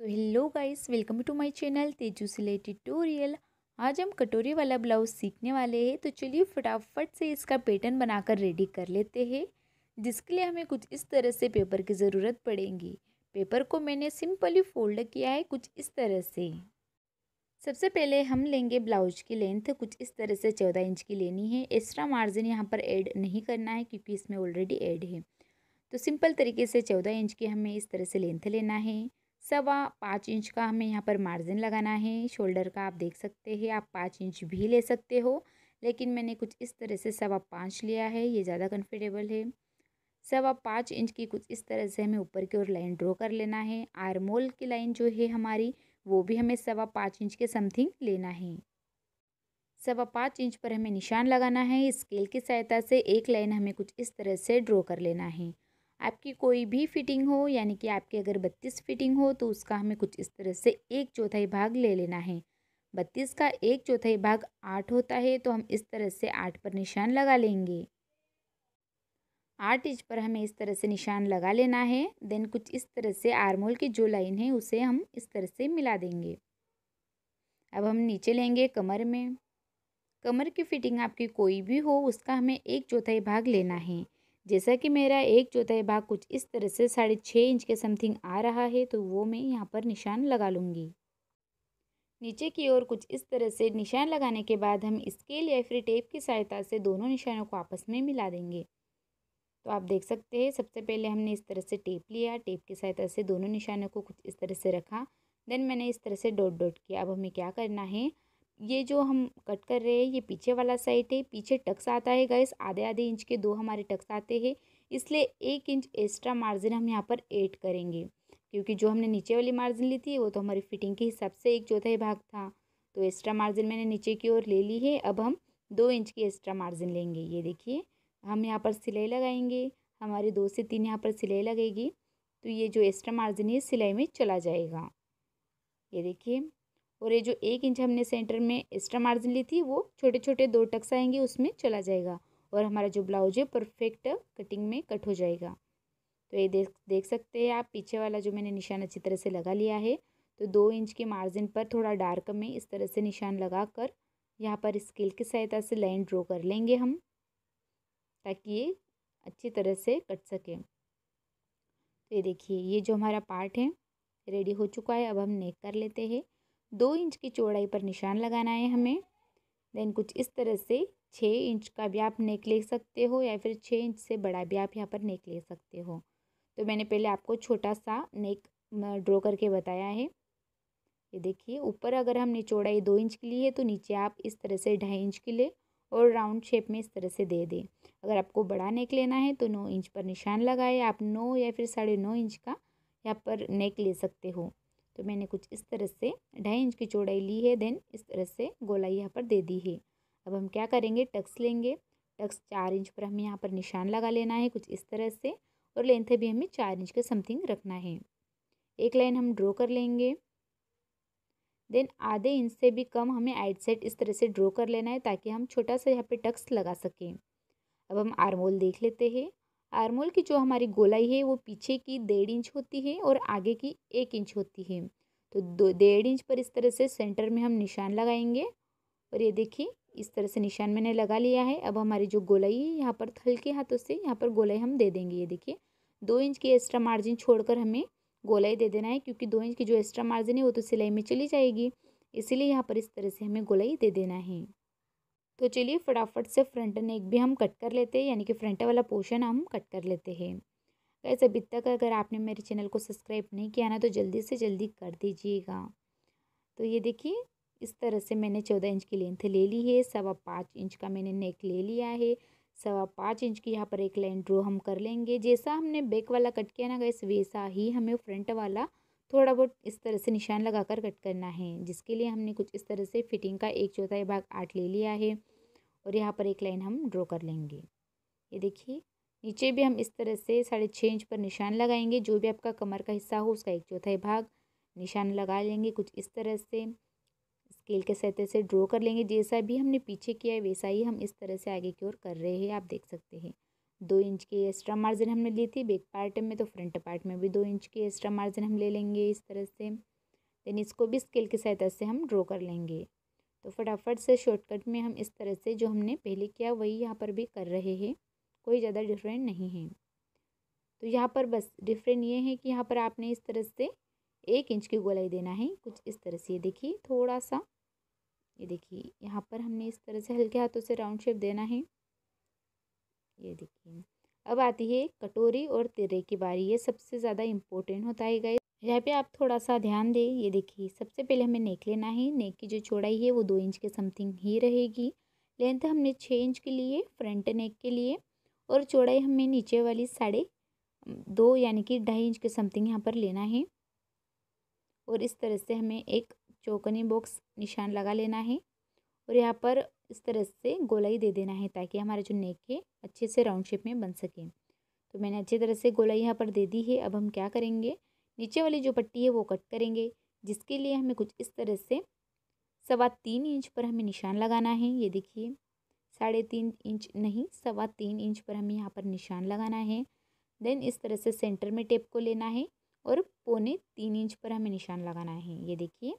so hello guys welcome to my channel Teju सिलाई tutorial आज हम कटोरी वाला ब्लाउज सीखने वाले हैं तो चलिए फटाफट से इसका पैटर्न बनाकर रेडी कर लेते हैं जिसके लिए हमें कुछ इस तरह से पेपर की ज़रूरत पड़ेगी पेपर को मैंने सिंपली फोल्ड किया है कुछ इस तरह से सबसे पहले हम लेंगे ब्लाउज की लेंथ कुछ इस तरह से चौदह इंच की लेनी है एक्स्ट्रा मार्जिन यहाँ पर ऐड नहीं करना है क्योंकि इसमें ऑलरेडी ऐड है तो सिंपल तरीके से चौदह इंच की हमें इस तरह से लेंथ लेना है सवा पाँच इंच का हमें यहाँ पर मार्जिन लगाना है शोल्डर का आप देख सकते हैं आप पाँच इंच भी ले सकते हो लेकिन मैंने कुछ इस तरह से सवा पाँच लिया है ये ज़्यादा कंफर्टेबल है सवा पाँच इंच की कुछ इस तरह से हमें ऊपर की ओर लाइन ड्रॉ कर लेना है आरमोल की लाइन जो है हमारी वो भी हमें सवा पाँच इंच के समथिंग लेना है सवा पाँच इंच पर हमें निशान लगाना है स्केल की सहायता से एक लाइन हमें कुछ इस तरह से ड्रॉ कर लेना है आपकी कोई भी फिटिंग हो यानी कि आपकी अगर बत्तीस फिटिंग हो तो उसका हमें कुछ इस तरह से एक चौथाई भाग ले लेना है बत्तीस का एक चौथाई भाग आठ होता है तो हम इस तरह से आठ पर निशान लगा लेंगे आठ इंच पर हमें इस तरह से निशान लगा लेना है देन कुछ इस तरह से आरमोल की जो लाइन है उसे हम इस तरह से मिला देंगे अब हम नीचे लेंगे कमर में कमर की फिटिंग आपकी कोई भी हो उसका हमें एक चौथाई भाग लेना है जैसा कि मेरा एक चौथाई भाग कुछ इस तरह से साढ़े छः इंच के समथिंग आ रहा है तो वो मैं यहाँ पर निशान लगा लूँगी नीचे की ओर कुछ इस तरह से निशान लगाने के बाद हम स्केल या फिर टेप की सहायता से दोनों निशानों को आपस में मिला देंगे तो आप देख सकते हैं सबसे पहले हमने इस तरह से टेप लिया टेप की सहायता से दोनों निशानों को कुछ इस तरह से रखा देन मैंने इस तरह से डॉट डॉट किया अब हमें क्या करना है ये जो हम कट कर रहे हैं ये पीछे वाला साइड है पीछे टक्स आता है गैस आधे आधे इंच के दो हमारे टक्स आते हैं इसलिए एक इंच एक्स्ट्रा मार्जिन हम यहाँ पर ऐड करेंगे क्योंकि जो हमने नीचे वाली मार्जिन ली थी वो तो हमारी फिटिंग के हिसाब से एक चौथाई भाग था तो एक्स्ट्रा मार्जिन मैंने नीचे की ओर ले ली है अब हम दो इंच की एक्स्ट्रा मार्जिन लेंगे ये देखिए हम यहाँ पर सिलाई लगाएंगे हमारी दो से तीन यहाँ पर सिलाई लगेगी तो ये जो एक्स्ट्रा मार्जिन है सिलाई में चला जाएगा ये देखिए और ये जो एक इंच हमने सेंटर में एक्स्ट्रा मार्जिन ली थी वो छोटे छोटे दो टक्स आएंगे उसमें चला जाएगा और हमारा जो ब्लाउज है परफेक्ट कटिंग में कट हो जाएगा तो ये देख देख सकते हैं आप पीछे वाला जो मैंने निशान अच्छी तरह से लगा लिया है तो दो इंच के मार्जिन पर थोड़ा डार्क में इस तरह से निशान लगा कर यहाँ पर स्केल की सहायता से लाइन ड्रॉ कर लेंगे हम ताकि ये अच्छी तरह से कट सके तो ये देखिए ये जो हमारा पार्ट है रेडी हो चुका है अब हम नेक कर लेते हैं दो इंच की चौड़ाई पर निशान लगाना है हमें देन कुछ इस तरह से छः इंच का भी आप नेक ले सकते हो या फिर छः इंच से बड़ा भी आप यहाँ पर नेक ले सकते हो तो मैंने पहले आपको छोटा सा नेक ड्रॉ करके बताया है ये देखिए ऊपर अगर हमने चौड़ाई दो इंच की ली है तो नीचे आप इस तरह से ढाई इंच की ले और राउंड शेप में इस तरह से दे दें अगर आपको बड़ा नेक लेना है तो नौ इंच पर निशान लगाए आप नौ या फिर साढ़े नौ इंच का यहाँ पर नेक ले सकते हो तो मैंने कुछ इस तरह से ढाई इंच की चौड़ाई ली है देन इस तरह से गोलाई यहाँ पर दे दी है अब हम क्या करेंगे टक्स लेंगे टक्स चार इंच पर हमें यहाँ पर निशान लगा लेना है कुछ इस तरह से और लेंथ भी हमें चार इंच के समथिंग रखना है एक लाइन हम ड्रॉ कर लेंगे देन आधे इंच से भी कम हमें आइट साइड इस तरह से ड्रॉ कर लेना है ताकि हम छोटा सा यहाँ पे टक्स लगा सकें अब हम आर्मोल देख लेते हैं आरमोल की जो हमारी गोलाई है वो पीछे की डेढ़ इंच होती है और आगे की एक इंच होती है तो दो डेढ़ इंच पर इस तरह से सेंटर में हम निशान लगाएंगे और ये देखिए इस तरह से निशान मैंने लगा लिया है अब हमारी जो गोलाई है यहाँ पर हल्के हाथों से यहाँ पर गोलाई हम दे देंगे ये देखिए दो इंच की एक्स्ट्रा मार्जिन छोड़कर हमें गोलाई दे देना है क्योंकि दो इंच की जो एक्स्ट्रा मार्जिन है वो तो सिलाई में चली जाएगी इसीलिए यहाँ पर इस तरह से हमें गोलाई दे देना है तो चलिए फटाफट से फ्रंट नेक भी हम कट कर लेते हैं यानी कि फ्रंट वाला पोर्शन हम कट कर लेते हैं गैस अभी तक अगर आपने मेरे चैनल को सब्सक्राइब नहीं किया ना तो जल्दी से जल्दी कर दीजिएगा तो ये देखिए इस तरह से मैंने चौदह इंच की लेंथ ले ली है सवा पाँच इंच का मैंने नेक ले लिया है सवा पाँच इंच की यहाँ पर एक लाइन ड्रॉ हम कर लेंगे जैसा हमने बैक वाला कट किया ना गैस वैसा ही हमें फ्रंट वाला थोड़ा बहुत इस तरह से निशान लगाकर कट करना है जिसके लिए हमने कुछ इस तरह से फिटिंग का एक चौथाई भाग आठ ले लिया है और यहाँ पर एक लाइन हम ड्रॉ कर लेंगे ये देखिए नीचे भी हम इस तरह से साढ़े छः इंच पर निशान लगाएंगे जो भी आपका कमर का हिस्सा हो उसका एक चौथाई भाग निशान लगा लेंगे कुछ इस तरह से स्केल के सहते से ड्रॉ कर लेंगे जैसा भी हमने पीछे किया है वैसा ही हम इस तरह से आगे की ओर कर रहे हैं आप देख सकते हैं दो इंच की एक्स्ट्रा मार्जिन हमने ली थी बैक पार्ट में तो फ्रंट पार्ट में भी दो इंच की एक्स्ट्रा मार्जिन हम ले लेंगे इस तरह से देन इसको भी स्केल की सहायता से हम ड्रॉ कर लेंगे तो फटाफट से शॉर्टकट में हम इस तरह से जो हमने पहले किया वही यहाँ पर भी कर रहे हैं कोई ज़्यादा डिफरेंट नहीं है तो यहाँ पर बस डिफरेंट ये है कि यहाँ पर आपने इस तरह से एक इंच की गोलाई देना है कुछ इस तरह से ये देखिए थोड़ा सा ये देखिए यहाँ पर हमने इस तरह से हल्के हाथों से राउंड शेप देना है ये देखिए अब आती है कटोरी और तिरे की बारी ये सबसे ज़्यादा इम्पोर्टेंट होता है गाइस यहाँ पे आप थोड़ा सा ध्यान दें ये देखिए सबसे पहले हमें नेक लेना है नेक की जो चौड़ाई है वो दो इंच के समथिंग ही रहेगी लेंथ हमने छः इंच के लिए फ्रंट नेक के लिए और चौड़ाई हमें नीचे वाली साढ़े दो यानी कि ढाई इंच के समथिंग यहाँ पर लेना है और इस तरह से हमें एक चौकनी बॉक्स निशान लगा लेना है और यहाँ पर इस तरह से गोलाई दे देना है ताकि हमारे जो नेक है अच्छे से राउंड शेप में बन सके तो मैंने अच्छी तरह से गोलाई यहाँ पर दे दी है अब हम क्या करेंगे नीचे वाली जो पट्टी है वो कट करेंगे जिसके लिए हमें कुछ इस तरह से सवा तीन इंच पर हमें निशान लगाना है ये देखिए साढ़े तीन इंच नहीं सवा तीन इंच पर हमें यहाँ पर निशान लगाना है देन इस तरह से सेंटर में टेप को लेना है और पौने तीन इंच पर हमें निशान लगाना है ये देखिए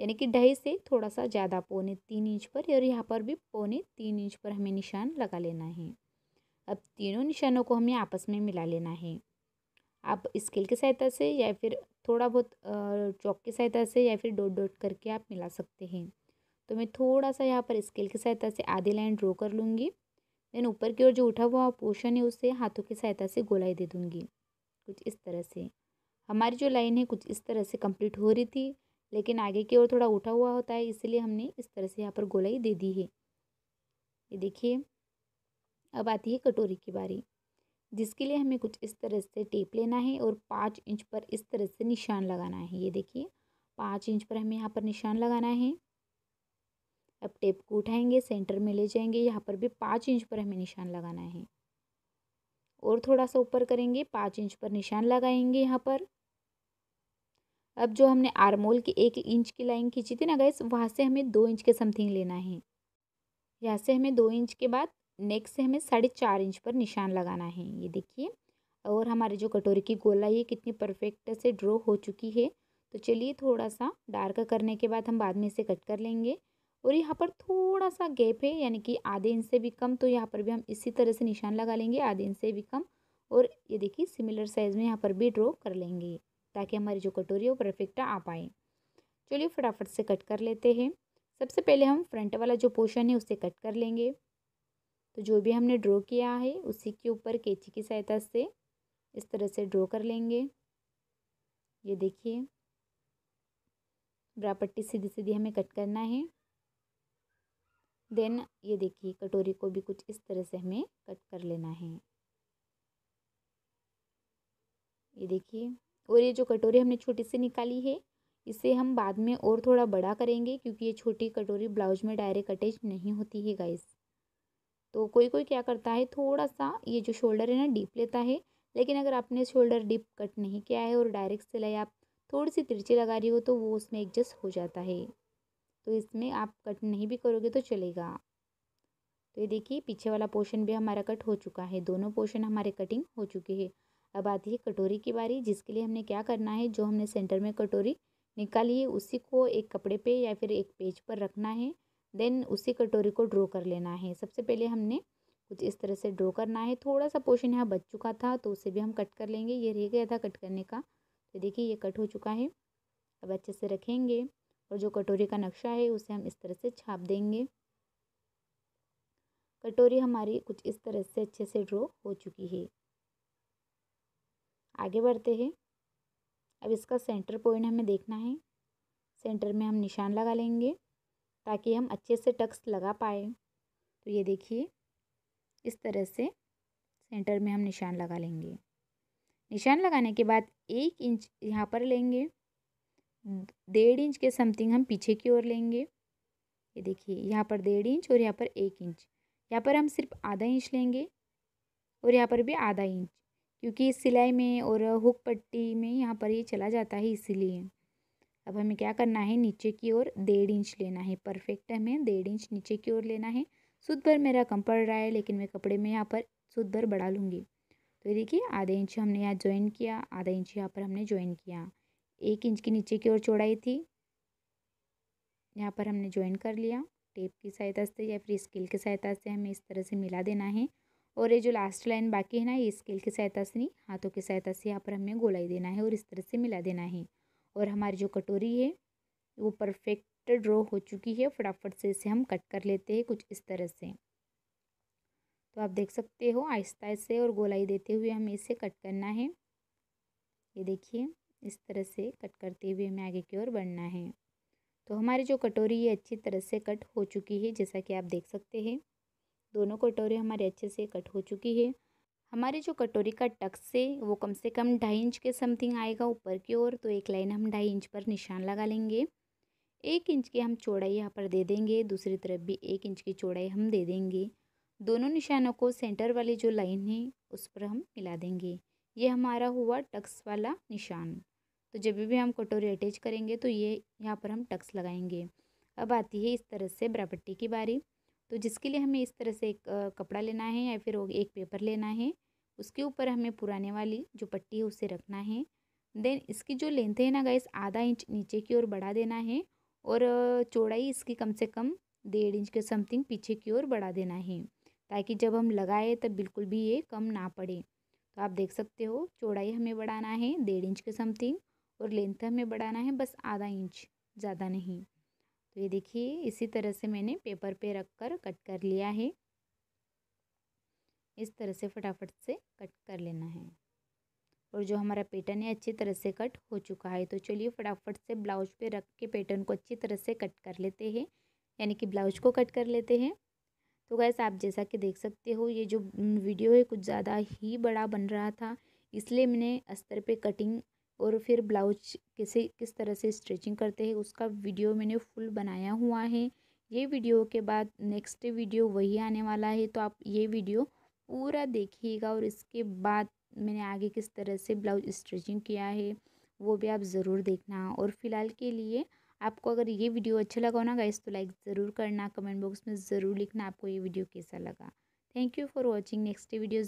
यानी कि ढाई से थोड़ा सा ज़्यादा पौने तीन इंच पर और यहाँ पर भी पौने तीन इंच पर हमें निशान लगा लेना है अब तीनों निशानों को हमें आपस में मिला लेना है आप स्केल की सहायता से या फिर थोड़ा बहुत चौक की सहायता से या फिर डॉट डॉट करके आप मिला सकते हैं तो मैं थोड़ा सा यहाँ पर स्केल की सहायता से आधी लाइन ड्रॉ कर लूँगी देन ऊपर की ओर जो उठा हुआ पोर्शन है उसे हाथों की सहायता से गोलाई दे दूँगी कुछ इस तरह से हमारी जो लाइन है कुछ इस तरह से कंप्लीट हो रही थी लेकिन आगे की ओर थोड़ा उठा हुआ होता है इसलिए हमने इस तरह से यहाँ पर गोलाई दे दी है ये देखिए अब आती है कटोरी की बारी जिसके लिए हमें कुछ इस तरह से टेप लेना है और पाँच इंच पर इस तरह से निशान लगाना है ये देखिए पाँच इंच पर हमें यहाँ पर निशान लगाना है अब टेप को उठाएंगे सेंटर में ले जाएंगे यहाँ पर भी पाँच इंच पर हमें निशान लगाना है और थोड़ा सा ऊपर करेंगे पाँच इंच पर निशान लगाएंगे यहाँ पर अब जो हमने आरमोल की एक इंच की लाइन खींची थी ना गैस वहाँ से हमें दो इंच के समथिंग लेना है यहाँ से हमें दो इंच के बाद नेक्स्ट से हमें साढ़े चार इंच पर निशान लगाना है ये देखिए और हमारे जो कटोरी की गोला ये कितनी परफेक्ट से ड्रॉ हो चुकी है तो चलिए थोड़ा सा डार्क करने के बाद हम बाद में इसे कट कर लेंगे और यहाँ पर थोड़ा सा गैप है यानी कि आधे इंच से भी कम तो यहाँ पर भी हम इसी तरह से निशान लगा लेंगे आधे इंच से भी कम और ये देखिए सिमिलर साइज़ में यहाँ पर भी ड्रॉ कर लेंगे ताकि हमारी जो कटोरी है वो परफेक्ट आ पाए चलिए फटाफट से कट कर लेते हैं सबसे पहले हम फ्रंट वाला जो पोर्शन है उसे कट कर लेंगे तो जो भी हमने ड्रॉ किया है उसी के ऊपर कैची की सहायता से इस तरह से ड्रॉ कर लेंगे ये देखिए ब्रा पट्टी सीधी सीधी हमें कट करना है देन ये देखिए कटोरी को भी कुछ इस तरह से हमें कट कर लेना है ये देखिए और ये जो कटोरी हमने छोटी सी निकाली है इसे हम बाद में और थोड़ा बड़ा करेंगे क्योंकि ये छोटी कटोरी ब्लाउज में डायरेक्ट अटैच नहीं होती है गाइस तो कोई कोई क्या करता है थोड़ा सा ये जो शोल्डर है ना डीप लेता है लेकिन अगर आपने शोल्डर डीप कट नहीं किया है और डायरेक्ट सिलाई आप थोड़ी सी तिरछी लगा रही हो तो वो उसमें एडजस्ट हो जाता है तो इसमें आप कट नहीं भी करोगे तो चलेगा तो ये देखिए पीछे वाला पोर्शन भी हमारा कट हो चुका है दोनों पोर्शन हमारे कटिंग हो चुके हैं अब आती है कटोरी की बारी जिसके लिए हमने क्या करना है जो हमने सेंटर में कटोरी निकाली है उसी को एक कपड़े पे या फिर एक पेज पर रखना है देन उसी कटोरी को ड्रॉ कर लेना है सबसे पहले हमने कुछ इस तरह से ड्रॉ करना है थोड़ा सा पोर्शन यहाँ बच चुका था तो उसे भी हम कट कर लेंगे ये रह गया था कट करने का तो देखिए ये कट हो चुका है अब अच्छे से रखेंगे और जो कटोरी का नक्शा है उसे हम इस तरह से छाप देंगे कटोरी हमारी कुछ इस तरह से अच्छे से ड्रॉ हो चुकी है आगे बढ़ते हैं अब इसका सेंटर पॉइंट हमें देखना है सेंटर में हम निशान लगा लेंगे ताकि हम अच्छे से टक्स लगा पाए तो ये देखिए इस तरह से सेंटर में हम निशान लगा लेंगे निशान लगाने के बाद एक इंच यहाँ पर लेंगे डेढ़ इंच के समथिंग हम पीछे की ओर लेंगे ये देखिए यहाँ पर डेढ़ इंच और यहाँ पर एक इंच यहाँ पर हम सिर्फ आधा इंच लेंगे और यहाँ पर भी आधा इंच क्योंकि इस सिलाई में और हुक पट्टी में यहाँ पर ये चला जाता है इसीलिए अब हमें क्या करना है नीचे की ओर डेढ़ इंच लेना है परफेक्ट हमें डेढ़ इंच नीचे की ओर लेना है सुध भर मेरा कम पड़ रहा है लेकिन मैं कपड़े में यहाँ पर सुध भर बढ़ा लूँगी तो ये देखिए आधा इंच हमने यहाँ ज्वाइन किया आधा इंच यहाँ पर हमने ज्वाइन किया एक इंच की नीचे की ओर चौड़ाई थी यहाँ पर हमने ज्वाइन कर लिया टेप की सहायता से या फिर स्केल की सहायता से हमें इस तरह से मिला देना है और ये जो लास्ट लाइन बाकी है ना ये स्केल की सहायता से नहीं हाथों की सहायता से यहाँ पर हमें गोलाई देना है और इस तरह से मिला देना है और हमारी जो कटोरी है वो परफेक्ट ड्रॉ हो चुकी है फटाफट से इसे हम कट कर लेते हैं कुछ इस तरह से तो आप देख सकते हो आहिस्ता आहिस्ते और गोलाई देते हुए हमें इसे कट करना है ये देखिए इस तरह से कट करते हुए हमें आगे की ओर बढ़ना है तो हमारी जो कटोरी है अच्छी तरह से कट हो चुकी है जैसा कि आप देख सकते हैं दोनों कटोरी हमारे अच्छे से कट हो चुकी है हमारे जो कटोरी का टक्स है वो कम से कम ढाई इंच के समथिंग आएगा ऊपर की ओर तो एक लाइन हम ढाई इंच पर निशान लगा लेंगे एक इंच की हम चौड़ाई यहाँ पर दे देंगे दूसरी तरफ भी एक इंच की चौड़ाई हम दे देंगे दोनों निशानों को सेंटर वाली जो लाइन है उस पर हम मिला देंगे ये हमारा हुआ टक्स वाला निशान तो जब भी हम कटोरी अटैच करेंगे तो ये यहाँ पर हम टक्स लगाएंगे अब आती है इस तरह से बराबट्टी की बारी तो जिसके लिए हमें इस तरह से एक कपड़ा लेना है या फिर एक पेपर लेना है उसके ऊपर हमें पुराने वाली जो पट्टी है उसे रखना है देन इसकी जो लेंथ है ना गाइस आधा इंच नीचे की ओर बढ़ा देना है और चौड़ाई इसकी कम से कम डेढ़ इंच के समथिंग पीछे की ओर बढ़ा देना है ताकि जब हम लगाए तब बिल्कुल भी ये कम ना पड़े तो आप देख सकते हो चौड़ाई हमें बढ़ाना है डेढ़ इंच के समथिंग और लेंथ हमें बढ़ाना है बस आधा इंच ज़्यादा नहीं तो ये देखिए इसी तरह से मैंने पेपर पे रख कर कट कर लिया है इस तरह से फटाफट से कट कर लेना है और जो हमारा पैटर्न है अच्छी तरह से कट हो चुका है तो चलिए फटाफट से ब्लाउज पे रख के पैटर्न को अच्छी तरह से कट कर लेते हैं यानी कि ब्लाउज को कट कर लेते हैं तो गैस आप जैसा कि देख सकते हो ये जो वीडियो है कुछ ज़्यादा ही बड़ा बन रहा था इसलिए मैंने अस्तर पे कटिंग और फिर ब्लाउज किसे किस तरह से स्ट्रेचिंग करते हैं उसका वीडियो मैंने फुल बनाया हुआ है ये वीडियो के बाद नेक्स्ट वीडियो वही आने वाला है तो आप ये वीडियो पूरा देखिएगा और इसके बाद मैंने आगे किस तरह से ब्लाउज स्ट्रेचिंग किया है वो भी आप ज़रूर देखना और फिलहाल के लिए आपको अगर ये वीडियो अच्छा लगा हो ना गाइस तो लाइक ज़रूर करना कमेंट बॉक्स में ज़रूर लिखना आपको ये वीडियो कैसा लगा thank you for watching next video